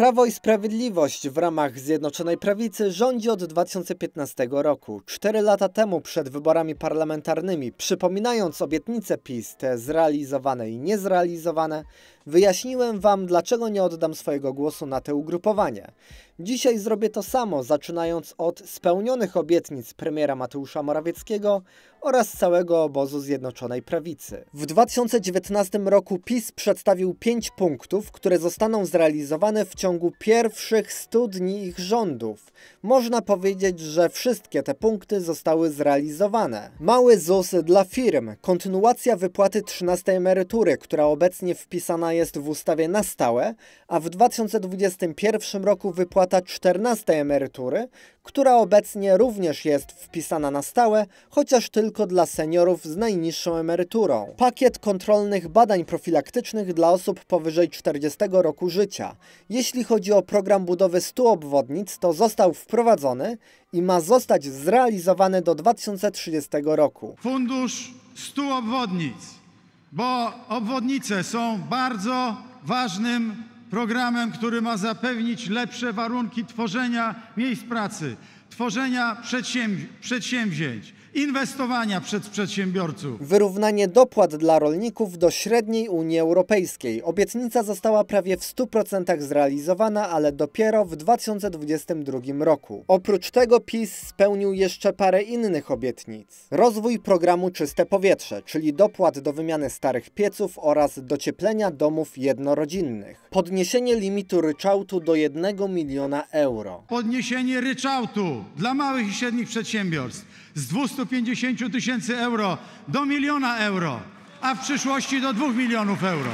Prawo i Sprawiedliwość w ramach Zjednoczonej Prawicy rządzi od 2015 roku. Cztery lata temu przed wyborami parlamentarnymi, przypominając obietnice PiS, te zrealizowane i niezrealizowane, Wyjaśniłem Wam, dlaczego nie oddam swojego głosu na te ugrupowania. Dzisiaj zrobię to samo, zaczynając od spełnionych obietnic premiera Mateusza Morawieckiego oraz całego obozu Zjednoczonej Prawicy. W 2019 roku PiS przedstawił pięć punktów, które zostaną zrealizowane w ciągu pierwszych 100 dni ich rządów. Można powiedzieć, że wszystkie te punkty zostały zrealizowane. Mały ZUS dla firm, kontynuacja wypłaty 13 emerytury, która obecnie wpisana jest jest w ustawie na stałe, a w 2021 roku wypłata 14 emerytury, która obecnie również jest wpisana na stałe, chociaż tylko dla seniorów z najniższą emeryturą. Pakiet kontrolnych badań profilaktycznych dla osób powyżej 40 roku życia. Jeśli chodzi o program budowy 100 obwodnic, to został wprowadzony i ma zostać zrealizowany do 2030 roku. Fundusz 100 obwodnic bo obwodnice są bardzo ważnym programem, który ma zapewnić lepsze warunki tworzenia miejsc pracy, tworzenia przedsięwzięć inwestowania przez przedsiębiorców. Wyrównanie dopłat dla rolników do średniej Unii Europejskiej. Obietnica została prawie w 100% zrealizowana, ale dopiero w 2022 roku. Oprócz tego PiS spełnił jeszcze parę innych obietnic. Rozwój programu Czyste Powietrze, czyli dopłat do wymiany starych pieców oraz docieplenia domów jednorodzinnych. Podniesienie limitu ryczałtu do 1 miliona euro. Podniesienie ryczałtu dla małych i średnich przedsiębiorstw z 250 tysięcy euro do miliona euro, a w przyszłości do 2 milionów euro.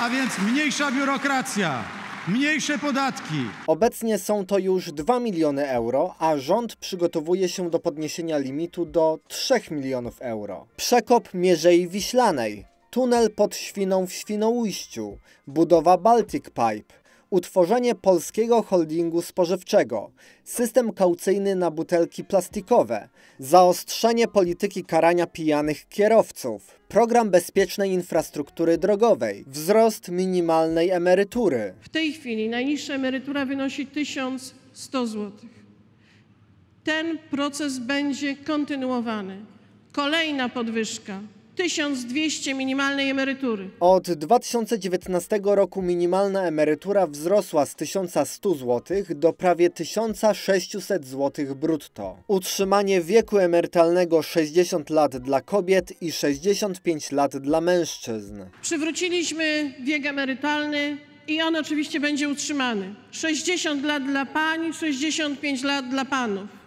A więc mniejsza biurokracja, mniejsze podatki. Obecnie są to już 2 miliony euro, a rząd przygotowuje się do podniesienia limitu do 3 milionów euro. Przekop Mierzei Wiślanej, tunel pod Świną w Świnoujściu, budowa Baltic Pipe, utworzenie polskiego holdingu spożywczego, system kaucyjny na butelki plastikowe, zaostrzenie polityki karania pijanych kierowców, program bezpiecznej infrastruktury drogowej, wzrost minimalnej emerytury. W tej chwili najniższa emerytura wynosi 1100 zł. Ten proces będzie kontynuowany. Kolejna podwyżka 1200 minimalnej emerytury. Od 2019 roku minimalna emerytura wzrosła z 1100 zł do prawie 1600 zł brutto. Utrzymanie wieku emerytalnego 60 lat dla kobiet i 65 lat dla mężczyzn. Przywróciliśmy wiek emerytalny i on oczywiście będzie utrzymany. 60 lat dla pań, 65 lat dla panów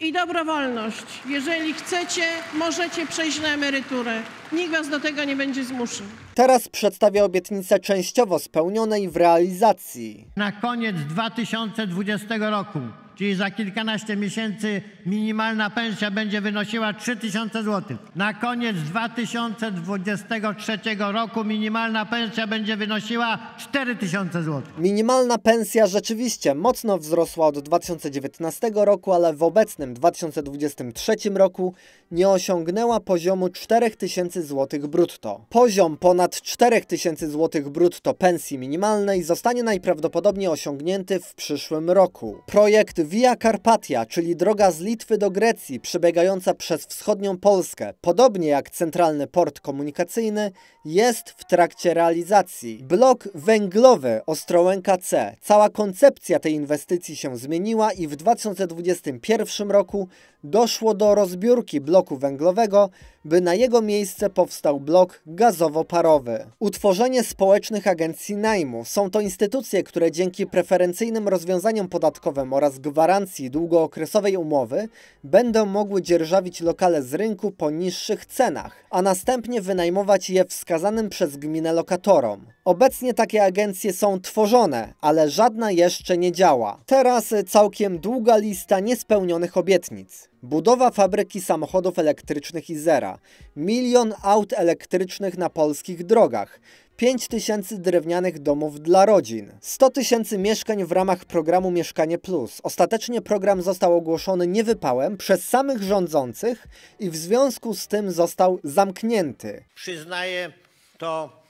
i dobrowolność. Jeżeli chcecie, możecie przejść na emeryturę. Nikt was do tego nie będzie zmuszał. Teraz przedstawia obietnicę częściowo spełnionej w realizacji. Na koniec 2020 roku czyli za kilkanaście miesięcy minimalna pensja będzie wynosiła 3000 zł. Na koniec 2023 roku minimalna pensja będzie wynosiła 4000 zł. Minimalna pensja rzeczywiście mocno wzrosła od 2019 roku, ale w obecnym 2023 roku nie osiągnęła poziomu 4000 zł brutto. Poziom ponad 4000 zł brutto pensji minimalnej zostanie najprawdopodobniej osiągnięty w przyszłym roku. Projekt Via Carpatia, czyli droga z Litwy do Grecji, przebiegająca przez wschodnią Polskę, podobnie jak centralny port komunikacyjny, jest w trakcie realizacji. Blok węglowy Ostrołęka C. Cała koncepcja tej inwestycji się zmieniła i w 2021 roku doszło do rozbiórki bloku węglowego, by na jego miejsce powstał blok gazowo-parowy. Utworzenie społecznych agencji najmu. Są to instytucje, które dzięki preferencyjnym rozwiązaniom podatkowym oraz gwarancji długookresowej umowy będą mogły dzierżawić lokale z rynku po niższych cenach, a następnie wynajmować je wskazanym przez gminę lokatorom. Obecnie takie agencje są tworzone, ale żadna jeszcze nie działa. Teraz e, całkiem długa lista niespełnionych obietnic. Budowa fabryki samochodów elektrycznych i zera, milion aut elektrycznych na polskich drogach, 5 tysięcy drewnianych domów dla rodzin, 100 tysięcy mieszkań w ramach programu Mieszkanie Plus. Ostatecznie program został ogłoszony niewypałem przez samych rządzących i w związku z tym został zamknięty. Przyznaję to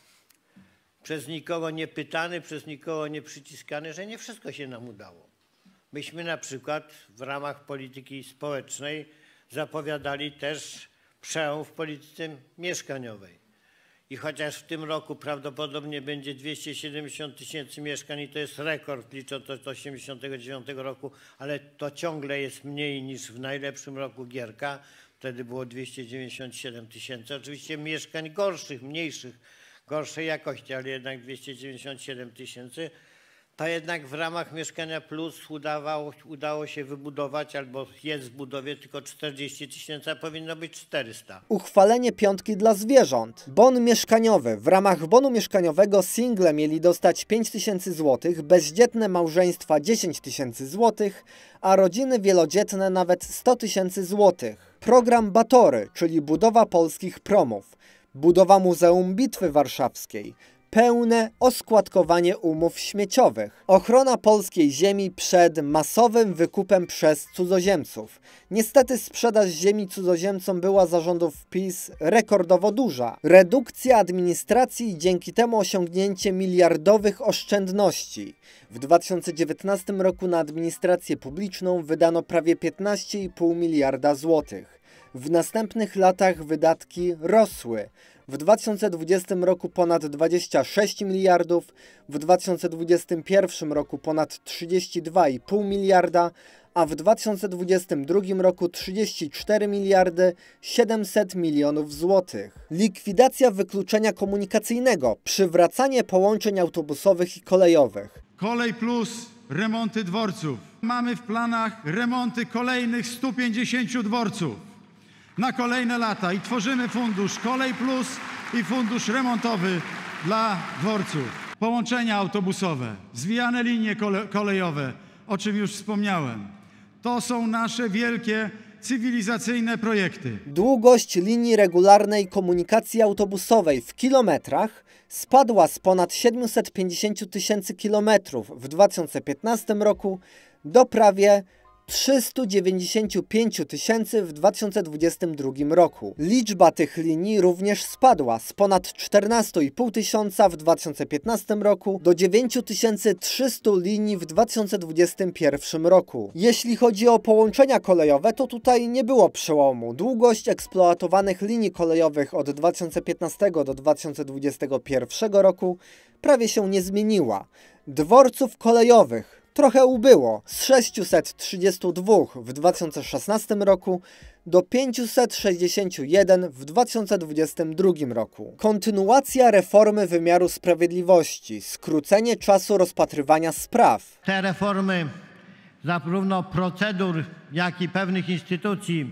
przez nikogo nie pytany, przez nikogo nie przyciskany, że nie wszystko się nam udało. Myśmy na przykład w ramach polityki społecznej zapowiadali też przełom w polityce mieszkaniowej. I chociaż w tym roku prawdopodobnie będzie 270 tysięcy mieszkań i to jest rekord licząc od 89 roku, ale to ciągle jest mniej niż w najlepszym roku Gierka. Wtedy było 297 tysięcy. Oczywiście mieszkań gorszych, mniejszych, gorszej jakości, ale jednak 297 tysięcy, to jednak w ramach Mieszkania Plus udawało, udało się wybudować albo jest w budowie tylko 40 tysięcy, a powinno być 400. Uchwalenie piątki dla zwierząt. Bon mieszkaniowy. W ramach bonu mieszkaniowego single mieli dostać 5 tysięcy złotych, bezdzietne małżeństwa 10 tysięcy złotych, a rodziny wielodzietne nawet 100 tysięcy złotych. Program Batory, czyli budowa polskich promów budowa Muzeum Bitwy Warszawskiej, pełne oskładkowanie umów śmieciowych, ochrona polskiej ziemi przed masowym wykupem przez cudzoziemców. Niestety sprzedaż ziemi cudzoziemcom była za rządów PiS rekordowo duża. Redukcja administracji i dzięki temu osiągnięcie miliardowych oszczędności. W 2019 roku na administrację publiczną wydano prawie 15,5 miliarda złotych. W następnych latach wydatki rosły. W 2020 roku ponad 26 miliardów, w 2021 roku ponad 32,5 miliarda, a w 2022 roku 34 miliardy 700 milionów złotych. Likwidacja wykluczenia komunikacyjnego, przywracanie połączeń autobusowych i kolejowych. Kolej plus remonty dworców. Mamy w planach remonty kolejnych 150 dworców na kolejne lata i tworzymy fundusz Kolej Plus i fundusz remontowy dla dworców. Połączenia autobusowe, zwijane linie kole kolejowe, o czym już wspomniałem. To są nasze wielkie cywilizacyjne projekty. Długość linii regularnej komunikacji autobusowej w kilometrach spadła z ponad 750 tysięcy kilometrów w 2015 roku do prawie 395 tysięcy w 2022 roku. Liczba tych linii również spadła z ponad 14,5 tysiąca w 2015 roku do 9300 linii w 2021 roku. Jeśli chodzi o połączenia kolejowe, to tutaj nie było przełomu. Długość eksploatowanych linii kolejowych od 2015 do 2021 roku prawie się nie zmieniła. Dworców kolejowych trochę ubyło z 632 w 2016 roku do 561 w 2022 roku. Kontynuacja reformy wymiaru sprawiedliwości, skrócenie czasu rozpatrywania spraw. Te reformy zarówno procedur, jak i pewnych instytucji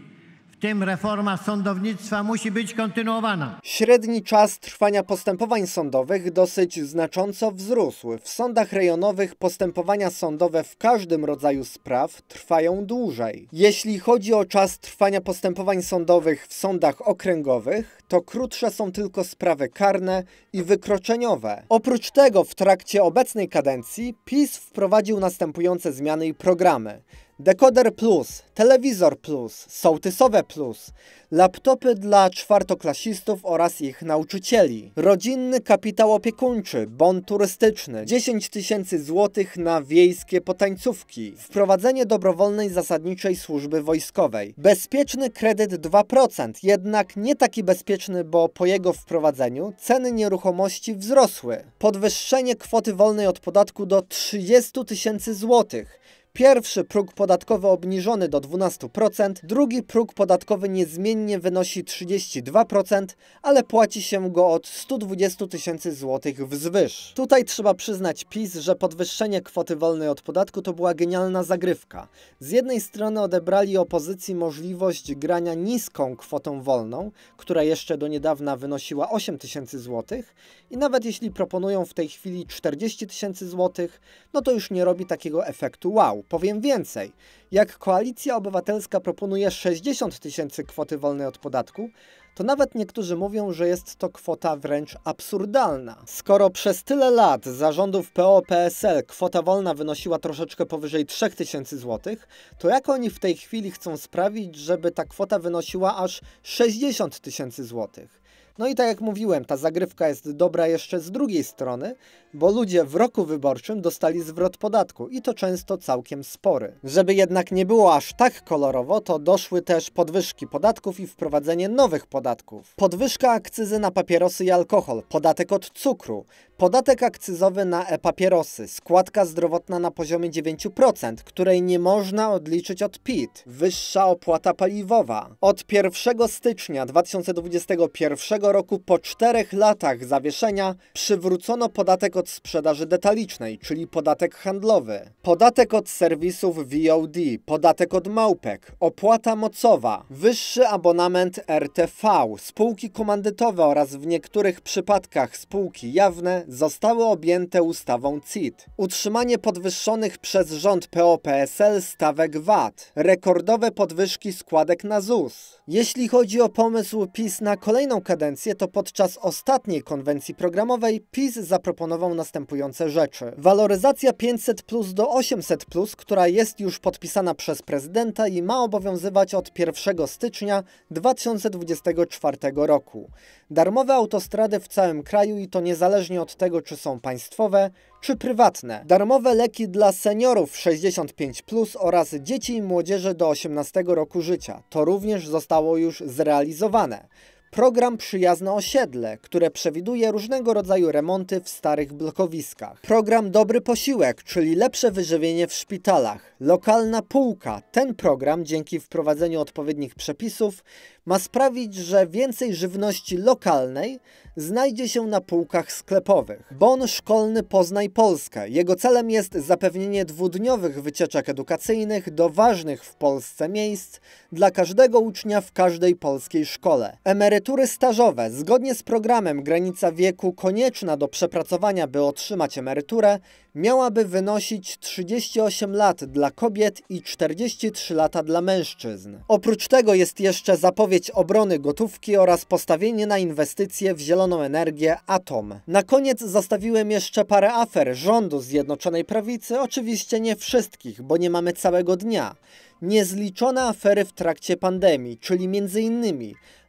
tym reforma sądownictwa musi być kontynuowana. Średni czas trwania postępowań sądowych dosyć znacząco wzrósł. W sądach rejonowych postępowania sądowe w każdym rodzaju spraw trwają dłużej. Jeśli chodzi o czas trwania postępowań sądowych w sądach okręgowych, to krótsze są tylko sprawy karne i wykroczeniowe. Oprócz tego w trakcie obecnej kadencji PiS wprowadził następujące zmiany i programy. Dekoder Plus, Telewizor Plus, Sołtysowe Plus, laptopy dla czwartoklasistów oraz ich nauczycieli, rodzinny kapitał opiekuńczy, bon turystyczny, 10 tysięcy złotych na wiejskie potańcówki, wprowadzenie dobrowolnej zasadniczej służby wojskowej, bezpieczny kredyt 2%, jednak nie taki bezpieczny, bo po jego wprowadzeniu ceny nieruchomości wzrosły, podwyższenie kwoty wolnej od podatku do 30 tysięcy złotych, Pierwszy próg podatkowy obniżony do 12%, drugi próg podatkowy niezmiennie wynosi 32%, ale płaci się go od 120 tysięcy złotych wzwyż. Tutaj trzeba przyznać PiS, że podwyższenie kwoty wolnej od podatku to była genialna zagrywka. Z jednej strony odebrali opozycji możliwość grania niską kwotą wolną, która jeszcze do niedawna wynosiła 8 tysięcy złotych i nawet jeśli proponują w tej chwili 40 tysięcy złotych, no to już nie robi takiego efektu wow. Powiem więcej. Jak Koalicja Obywatelska proponuje 60 tysięcy kwoty wolnej od podatku, to nawet niektórzy mówią, że jest to kwota wręcz absurdalna. Skoro przez tyle lat zarządów PO-PSL kwota wolna wynosiła troszeczkę powyżej 3000 zł, to jak oni w tej chwili chcą sprawić, żeby ta kwota wynosiła aż 60 tysięcy złotych? No i tak jak mówiłem, ta zagrywka jest dobra jeszcze z drugiej strony, bo ludzie w roku wyborczym dostali zwrot podatku i to często całkiem spory. Żeby jednak nie było aż tak kolorowo, to doszły też podwyżki podatków i wprowadzenie nowych podatków. Podwyżka akcyzy na papierosy i alkohol, podatek od cukru, podatek akcyzowy na e-papierosy, składka zdrowotna na poziomie 9%, której nie można odliczyć od PIT, wyższa opłata paliwowa. Od 1 stycznia 2021 roku po czterech latach zawieszenia przywrócono podatek od sprzedaży detalicznej, czyli podatek handlowy, podatek od serwisów VOD, podatek od małpek, opłata mocowa, wyższy abonament RTV, spółki komandytowe oraz w niektórych przypadkach spółki jawne zostały objęte ustawą CIT. Utrzymanie podwyższonych przez rząd POPSL stawek VAT, rekordowe podwyżki składek na ZUS. Jeśli chodzi o pomysł PiS na kolejną kadencję, konwencję, to podczas ostatniej konwencji programowej PiS zaproponował następujące rzeczy. Waloryzacja 500 plus do 800 plus, która jest już podpisana przez prezydenta i ma obowiązywać od 1 stycznia 2024 roku. Darmowe autostrady w całym kraju i to niezależnie od tego, czy są państwowe, czy prywatne. Darmowe leki dla seniorów 65 plus oraz dzieci i młodzieży do 18 roku życia. To również zostało już zrealizowane. Program Przyjazne Osiedle, które przewiduje różnego rodzaju remonty w starych blokowiskach. Program Dobry Posiłek, czyli lepsze wyżywienie w szpitalach. Lokalna Półka. Ten program dzięki wprowadzeniu odpowiednich przepisów ma sprawić, że więcej żywności lokalnej znajdzie się na półkach sklepowych. Bon Szkolny Poznaj Polskę. Jego celem jest zapewnienie dwudniowych wycieczek edukacyjnych do ważnych w Polsce miejsc dla każdego ucznia w każdej polskiej szkole. Emerytury stażowe. Zgodnie z programem granica wieku konieczna do przepracowania, by otrzymać emeryturę, miałaby wynosić 38 lat dla kobiet i 43 lata dla mężczyzn. Oprócz tego jest jeszcze zapowiedź zapowiedź obrony gotówki oraz postawienie na inwestycje w zieloną energię atom. Na koniec zostawiłem jeszcze parę afer rządu Zjednoczonej Prawicy, oczywiście nie wszystkich, bo nie mamy całego dnia niezliczone afery w trakcie pandemii, czyli m.in.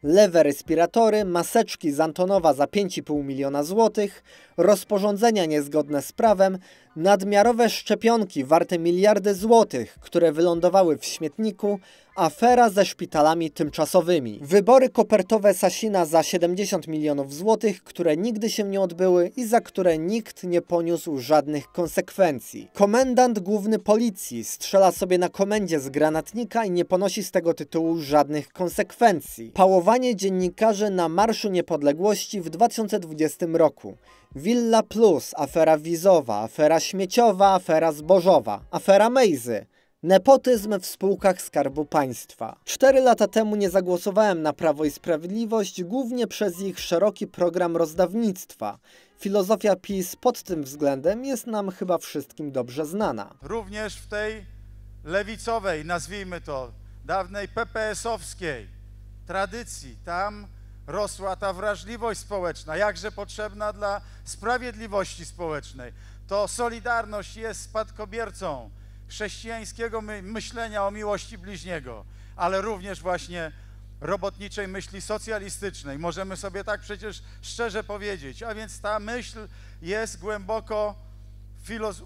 lewe respiratory, maseczki z Antonowa za 5,5 miliona złotych, rozporządzenia niezgodne z prawem, nadmiarowe szczepionki warte miliardy złotych, które wylądowały w śmietniku, afera ze szpitalami tymczasowymi, wybory kopertowe Sasina za 70 milionów złotych, które nigdy się nie odbyły i za które nikt nie poniósł żadnych konsekwencji. Komendant główny policji strzela sobie na komendzie z granatnika i nie ponosi z tego tytułu żadnych konsekwencji. Pałowanie dziennikarzy na Marszu Niepodległości w 2020 roku. Villa Plus, afera wizowa, afera śmieciowa, afera zbożowa, afera Mejzy. Nepotyzm w spółkach Skarbu Państwa. Cztery lata temu nie zagłosowałem na Prawo i Sprawiedliwość, głównie przez ich szeroki program rozdawnictwa. Filozofia PiS pod tym względem jest nam chyba wszystkim dobrze znana. Również w tej lewicowej, nazwijmy to, dawnej PPS-owskiej tradycji. Tam rosła ta wrażliwość społeczna, jakże potrzebna dla sprawiedliwości społecznej. To Solidarność jest spadkobiercą chrześcijańskiego my myślenia o miłości bliźniego, ale również właśnie robotniczej myśli socjalistycznej. Możemy sobie tak przecież szczerze powiedzieć. A więc ta myśl jest głęboko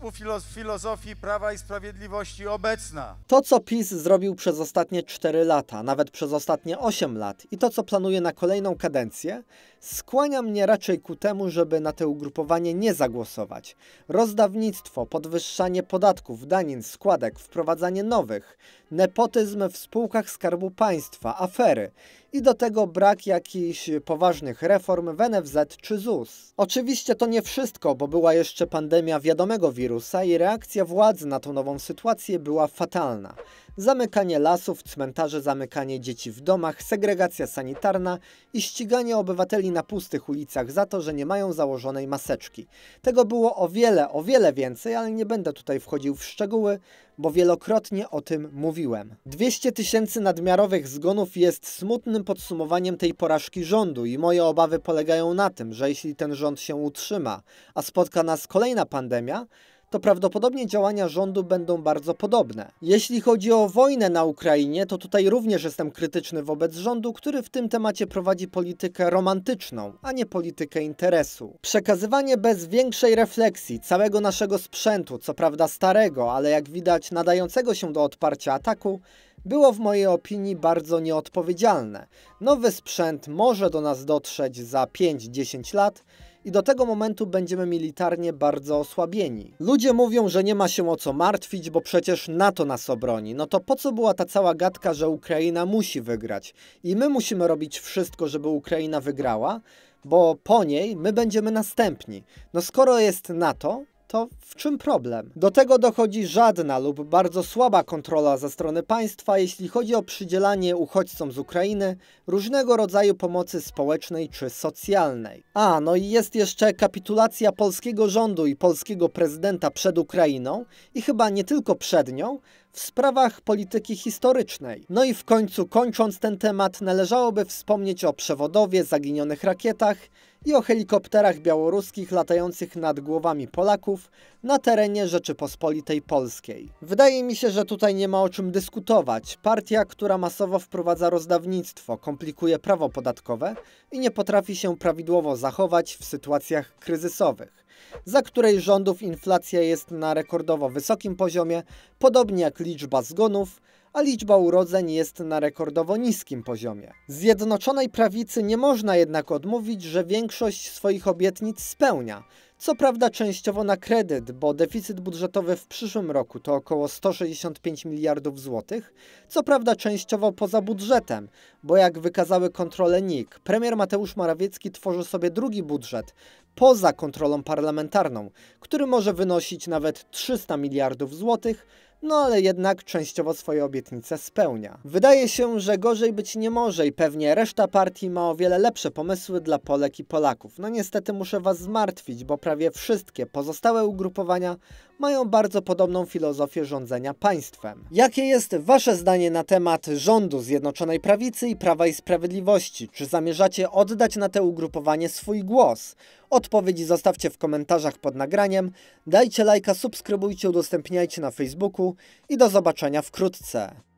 u filozofii Prawa i Sprawiedliwości obecna. To, co PiS zrobił przez ostatnie 4 lata, nawet przez ostatnie 8 lat i to, co planuje na kolejną kadencję, skłania mnie raczej ku temu, żeby na te ugrupowanie nie zagłosować. Rozdawnictwo, podwyższanie podatków, danin, składek, wprowadzanie nowych, nepotyzm w spółkach Skarbu Państwa, afery i do tego brak jakichś poważnych reform w NFZ czy ZUS. Oczywiście to nie wszystko, bo była jeszcze pandemia wiadomego wirusa i reakcja władz na tą nową sytuację była fatalna zamykanie lasów, cmentarze, zamykanie dzieci w domach, segregacja sanitarna i ściganie obywateli na pustych ulicach za to, że nie mają założonej maseczki. Tego było o wiele, o wiele więcej, ale nie będę tutaj wchodził w szczegóły, bo wielokrotnie o tym mówiłem. 200 tysięcy nadmiarowych zgonów jest smutnym podsumowaniem tej porażki rządu i moje obawy polegają na tym, że jeśli ten rząd się utrzyma, a spotka nas kolejna pandemia, to prawdopodobnie działania rządu będą bardzo podobne. Jeśli chodzi o wojnę na Ukrainie, to tutaj również jestem krytyczny wobec rządu, który w tym temacie prowadzi politykę romantyczną, a nie politykę interesu. Przekazywanie bez większej refleksji całego naszego sprzętu, co prawda starego, ale jak widać nadającego się do odparcia ataku, było w mojej opinii bardzo nieodpowiedzialne. Nowy sprzęt może do nas dotrzeć za 5-10 lat, i do tego momentu będziemy militarnie bardzo osłabieni. Ludzie mówią, że nie ma się o co martwić, bo przecież NATO nas obroni. No to po co była ta cała gadka, że Ukraina musi wygrać? I my musimy robić wszystko, żeby Ukraina wygrała? Bo po niej my będziemy następni. No skoro jest NATO, to w czym problem? Do tego dochodzi żadna lub bardzo słaba kontrola ze strony państwa, jeśli chodzi o przydzielanie uchodźcom z Ukrainy różnego rodzaju pomocy społecznej czy socjalnej. A, no i jest jeszcze kapitulacja polskiego rządu i polskiego prezydenta przed Ukrainą i chyba nie tylko przed nią, w sprawach polityki historycznej. No i w końcu, kończąc ten temat, należałoby wspomnieć o przewodowie, zaginionych rakietach i o helikopterach białoruskich latających nad głowami Polaków na terenie Rzeczypospolitej Polskiej. Wydaje mi się, że tutaj nie ma o czym dyskutować. Partia, która masowo wprowadza rozdawnictwo, komplikuje prawo podatkowe i nie potrafi się prawidłowo zachować w sytuacjach kryzysowych za której rządów inflacja jest na rekordowo wysokim poziomie, podobnie jak liczba zgonów, a liczba urodzeń jest na rekordowo niskim poziomie. Zjednoczonej prawicy nie można jednak odmówić, że większość swoich obietnic spełnia. Co prawda częściowo na kredyt, bo deficyt budżetowy w przyszłym roku to około 165 miliardów złotych, co prawda częściowo poza budżetem, bo jak wykazały kontrole NIK, premier Mateusz Morawiecki tworzy sobie drugi budżet poza kontrolą parlamentarną, który może wynosić nawet 300 miliardów złotych, no ale jednak częściowo swoje obietnice spełnia. Wydaje się, że gorzej być nie może i pewnie reszta partii ma o wiele lepsze pomysły dla Polek i Polaków. No niestety muszę was zmartwić, bo prawie wszystkie pozostałe ugrupowania mają bardzo podobną filozofię rządzenia państwem. Jakie jest wasze zdanie na temat rządu Zjednoczonej Prawicy i Prawa i Sprawiedliwości? Czy zamierzacie oddać na te ugrupowanie swój głos? Odpowiedzi zostawcie w komentarzach pod nagraniem, dajcie lajka, subskrybujcie, udostępniajcie na Facebooku i do zobaczenia wkrótce.